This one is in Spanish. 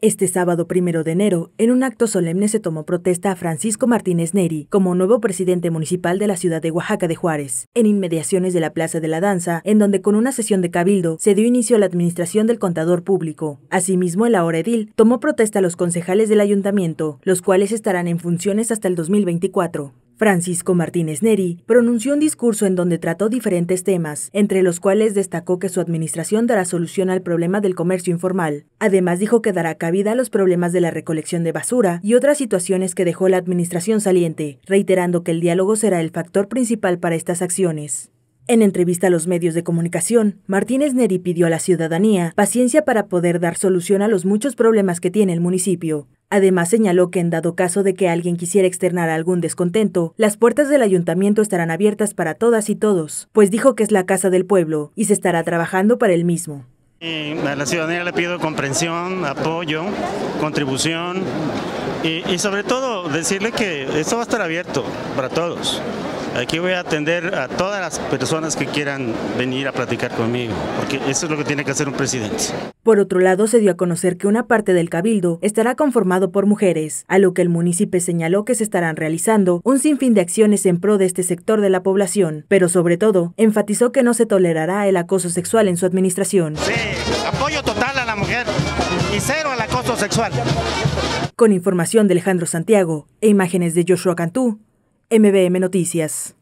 Este sábado primero de enero, en un acto solemne se tomó protesta a Francisco Martínez Neri como nuevo presidente municipal de la ciudad de Oaxaca de Juárez, en inmediaciones de la Plaza de la Danza, en donde con una sesión de cabildo se dio inicio a la administración del contador público. Asimismo, el ahora edil tomó protesta a los concejales del ayuntamiento, los cuales estarán en funciones hasta el 2024. Francisco Martínez Neri pronunció un discurso en donde trató diferentes temas, entre los cuales destacó que su administración dará solución al problema del comercio informal. Además dijo que dará cabida a los problemas de la recolección de basura y otras situaciones que dejó la administración saliente, reiterando que el diálogo será el factor principal para estas acciones. En entrevista a los medios de comunicación, Martínez Neri pidió a la ciudadanía paciencia para poder dar solución a los muchos problemas que tiene el municipio. Además señaló que en dado caso de que alguien quisiera externar algún descontento, las puertas del ayuntamiento estarán abiertas para todas y todos, pues dijo que es la casa del pueblo y se estará trabajando para el mismo. a la ciudadanía le pido comprensión, apoyo, contribución y, y sobre todo decirle que esto va a estar abierto para todos. Aquí voy a atender a todas las personas que quieran venir a platicar conmigo, porque eso es lo que tiene que hacer un presidente. Por otro lado, se dio a conocer que una parte del cabildo estará conformado por mujeres, a lo que el municipio señaló que se estarán realizando un sinfín de acciones en pro de este sector de la población, pero sobre todo enfatizó que no se tolerará el acoso sexual en su administración. Sí, apoyo total a la mujer y cero al acoso sexual. Con información de Alejandro Santiago e imágenes de Joshua Cantú, MBM Noticias.